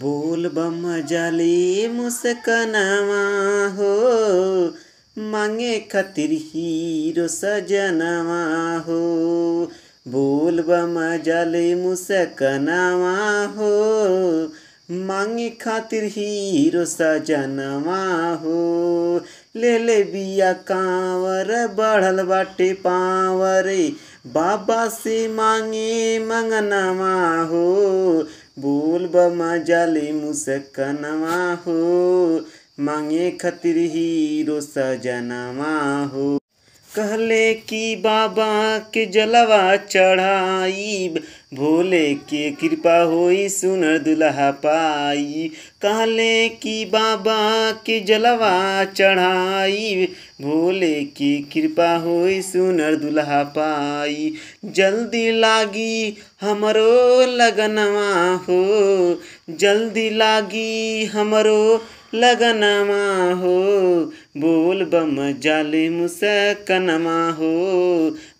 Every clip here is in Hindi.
बोल बम जाली मुस्कनावा हो मांगे खातिर हीरो सजनावा हो बोल बम जाली मुस्कनावा हो मांगे खातिर हीरो सजनवा हो ले ले बिया कांवर बढ़ल बाटे पावर बाबा से मांगे मंगनवा हो बोल बमा जाले मुसकनवा हो मांगे खतिर हीरो सजनवा हो कहले कि बाबा के जलवा चढ़ाई भोले के कृपा होई सुनर दुल्हा पाई कहले कि बाबा के जलवा चढ़ाई भोले के कृपा होई सुन दुल्हा पाई जल्दी लागी हमरो लगनवा हो जल्दी लागी हमरो लगनवा हो बोल बम जालिम से कनमा हो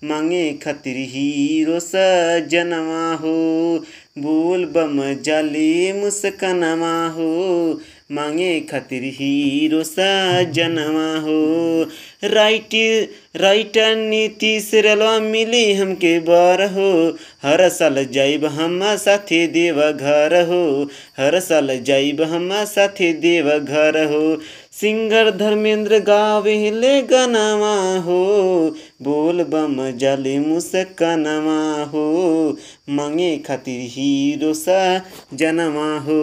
मांगे खतिर हीरो से जनमा हो बोल बम जालिम से हो मांगे खातिर हीरो सजनवा हो राइट राइटर नीति रलवा मिली हमके बार हो हर साल जाइब हम साथी देव घर हो हर साल जाइब हम साथी देव घर हो सिंगर धर्मेंद्र गावे ले गनावा हो बोल बम जाले मुसकनवा हो मांगे खातिर हीरो सा जनवा हो